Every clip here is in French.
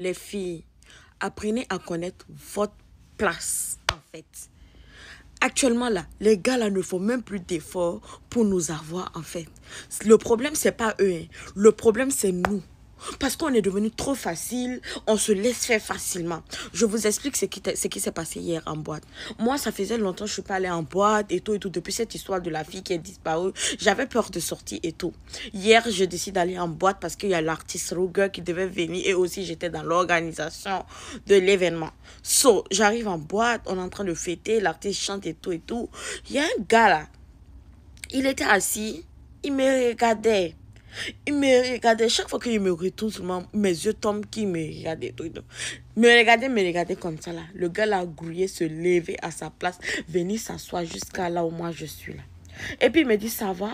les filles, apprenez à connaître votre place, en fait. Actuellement, là, les gars, là, ne font même plus d'efforts pour nous avoir, en fait. Le problème, c'est pas eux. Hein. Le problème, c'est nous. Parce qu'on est devenu trop facile, on se laisse faire facilement. Je vous explique ce qui, qui s'est passé hier en boîte. Moi, ça faisait longtemps que je ne suis pas allée en boîte et tout et tout. Depuis cette histoire de la fille qui est disparue, j'avais peur de sortir et tout. Hier, je décide d'aller en boîte parce qu'il y a l'artiste Ruger qui devait venir et aussi j'étais dans l'organisation de l'événement. So, j'arrive en boîte, on est en train de fêter, l'artiste chante et tout et tout. Il y a un gars là, il était assis, il me regardait il me regardait, chaque fois que me retourne seulement, mes yeux tombent, qui me regardait. Me regardait, me regardait comme ça là. Le gars là grouillé, se lever à sa place, venir s'asseoir jusqu'à là où moi je suis là. Et puis il me dit, ça va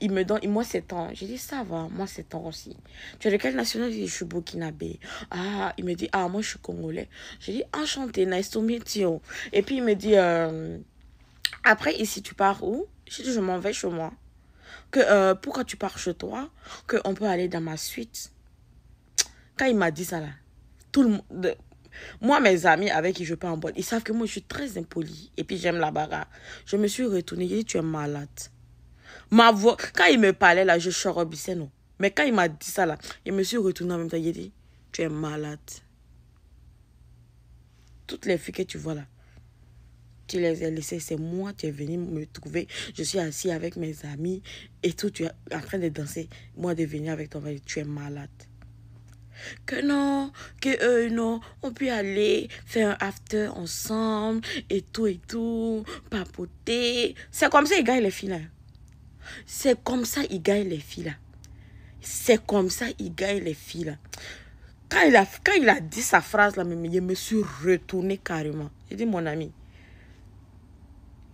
Il me donne, moi c'est temps, J'ai dit, ça va, moi c'est temps aussi. Tu es de quelle nationalité Je suis burkinabé. Ah, il me dit, ah, moi je suis congolais. J'ai dit, enchanté, nice to meet you. Et puis il me dit, euh, après ici tu pars où J'ai dit, je m'en vais chez moi que euh, pourquoi tu pars chez toi, on peut aller dans ma suite. Quand il m'a dit ça là, tout le moi, mes amis avec qui je pars en boîte, ils savent que moi, je suis très impolie. Et puis, j'aime la bagarre. Je me suis retournée. il dit, tu es malade. Ma voix, quand il me parlait là, je chorobissais, non. Mais quand il m'a dit ça là, je me suis retournée en même temps. il dit, tu es malade. Toutes les filles que tu vois là, tu les as laissés, c'est moi, tu es venu me trouver, je suis assis avec mes amis et tout, tu es en train de danser, moi de venir avec ton mari, tu es malade. Que non, que euh, non, on peut aller faire un after ensemble et tout et tout, papoter. C'est comme ça il gagne les filles là. C'est comme ça il gagne les filles là. C'est comme ça il gagne les filles là. Quand il, a, quand il a dit sa phrase là, je me suis retourné carrément. J'ai dit, mon ami,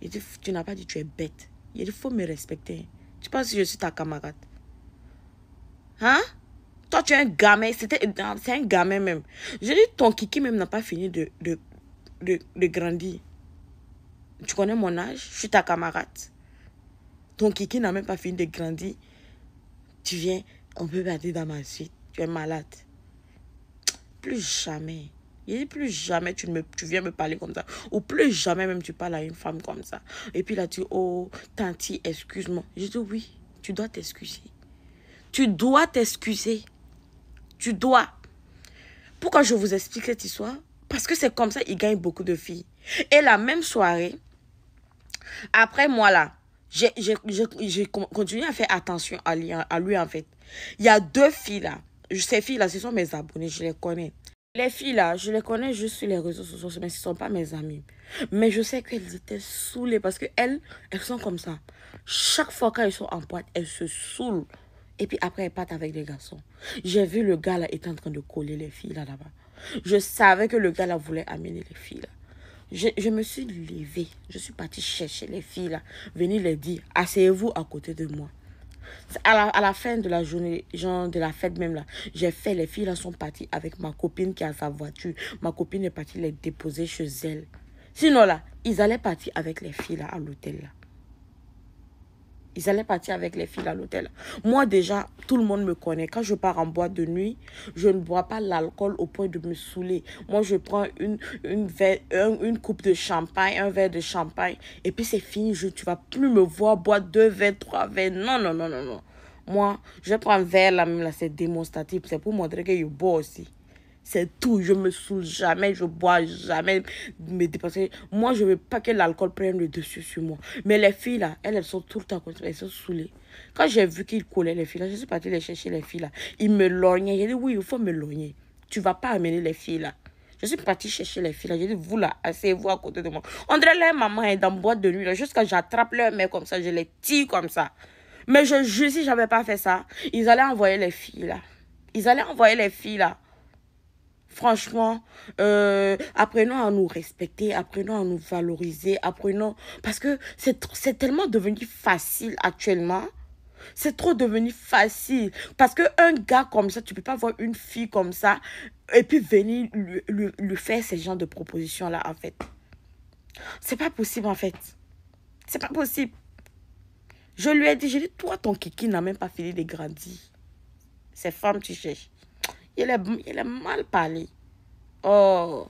il dit, tu n'as pas dit tu es bête. Il dit, faut me respecter. Tu penses que je suis ta camarade Hein Toi, tu es un gamin. C'était, c'est un gamin même. Je dis, ton kiki même n'a pas fini de, de, de, grandir. Tu connais mon âge, je suis ta camarade. Ton kiki n'a même pas fini de grandir. Tu viens, on peut partir dans ma suite. Tu es malade. Plus jamais. Il dit plus jamais tu, me, viens me parler comme ça. Ou plus jamais même tu parles à une femme comme ça. Et puis il a dit, oh, tanti, excuse-moi. J'ai dit, oui, tu dois t'excuser. Tu dois t'excuser. Tu dois. Pourquoi je vous explique cette histoire Parce que c'est comme ça, il gagne beaucoup de filles. Et la même soirée, après moi là, j'ai continué à faire attention à lui, à lui en fait. Il y a deux filles là. Ces filles là, ce sont mes abonnés, je les connais. Les filles là, je les connais juste sur les réseaux sociaux, mais ce ne sont pas mes amies. Mais je sais qu'elles étaient saoulées parce qu'elles, elles sont comme ça. Chaque fois qu'elles sont en boîte, elles se saoulent. Et puis après, elles partent avec les garçons. J'ai vu le gars là était en train de coller les filles là là-bas. Je savais que le gars là voulait amener les filles là. Je, me suis levée. Je suis partie chercher les filles là. venir les dire, asseyez-vous à côté de moi. À la, la, fin de la journée, genre de la fête même là, j'ai fait, les filles là sont parties avec ma copine qui a sa voiture. Ma copine est partie les déposer chez elle. Sinon là, ils allaient partir avec les filles là à l'hôtel là. Ils allaient partir avec les filles à l'hôtel. Moi, déjà, tout le monde me connaît. Quand je pars en boîte de nuit, je ne bois pas l'alcool au point de me saouler. Moi, je prends une, une, verre, une, coupe de champagne, un verre de champagne. Et puis, c'est fini. Je, tu vas plus me voir boire deux verres, trois verres. Non, non, non, non, non. Moi, je prends un verre là, même là, c'est démonstratif. C'est pour montrer que je bois aussi. C'est tout. Je me saoule jamais, je bois jamais, me dépenser. Moi, je veux pas que l'alcool prenne le dessus sur moi. Mais les filles là, elles, elles sont tout à temps contre elles sont saoulées. Quand j'ai vu qu'ils collaient les filles là, je suis partie les chercher les filles là. Ils me lorgnaient. J'ai dit oui, il faut me lorgner. Tu vas pas amener les filles là. Je suis partie chercher les filles. là J'ai dit, vous là, asseyez-vous à côté de moi. André, leur maman est dans boîte de nuit. Là, jusqu'à j'attrape leur mère comme ça, je les tire comme ça. Mais je jure, si j'avais pas fait ça, ils allaient envoyer les filles là. Ils allaient envoyer les filles là. Franchement, euh, apprenons à nous respecter, apprenons à nous valoriser, apprenons... Parce que c'est tellement devenu facile actuellement. C'est trop devenu facile. Parce qu'un gars comme ça, tu peux pas voir une fille comme ça et puis venir lui, faire ces genres de propositions-là, en fait. C'est pas possible, en fait. C'est pas possible. Je lui ai dit, j'ai dit, toi, ton kiki n'a même pas fini de grandir. Ces femmes, tu cherches. Il est, mal parlé. Oh.